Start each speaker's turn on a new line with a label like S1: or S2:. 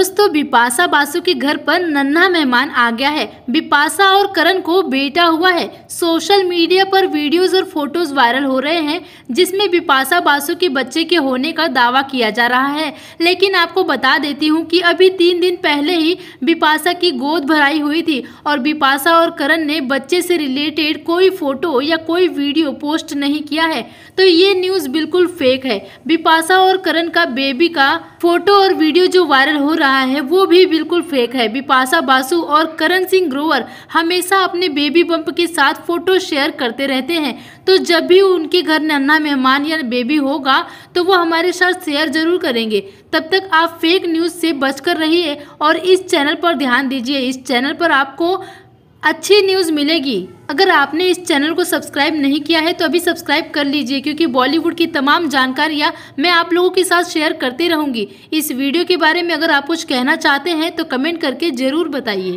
S1: दोस्तों बिपाशा बासु के घर पर नन्हा मेहमान आ गया है बिपाशा और करण को बेटा हुआ है सोशल मीडिया पर वीडियोस और फोटोज वायरल हो रहे हैं जिसमें बिपाशा बासु के बच्चे के होने का दावा किया जा रहा है लेकिन आपको बता देती हूँ कि अभी तीन दिन पहले ही बिपाशा की गोद भराई हुई थी और बिपाशा और करण ने बच्चे से रिलेटेड कोई फोटो या कोई वीडियो पोस्ट नहीं किया है तो ये न्यूज़ बिल्कुल फेक है बिपाशा और करण का बेबी का फोटो और वीडियो जो वायरल हो रहा रहा है वो भी बिल्कुल फेक है बिपाशा बासु और करण सिंह ग्रोवर हमेशा अपने बेबी बम्प के साथ फोटो शेयर करते रहते हैं तो जब भी उनके घर नन्ना मेहमान या बेबी होगा तो वो हमारे साथ शेयर जरूर करेंगे तब तक आप फेक न्यूज़ से बचकर रहिए और इस चैनल पर ध्यान दीजिए इस चैनल पर आपको अच्छी न्यूज़ मिलेगी अगर आपने इस चैनल को सब्सक्राइब नहीं किया है तो अभी सब्सक्राइब कर लीजिए क्योंकि बॉलीवुड की तमाम जानकारियाँ मैं आप लोगों के साथ शेयर करती रहूँगी इस वीडियो के बारे में अगर आप कुछ कहना चाहते हैं तो कमेंट करके ज़रूर बताइए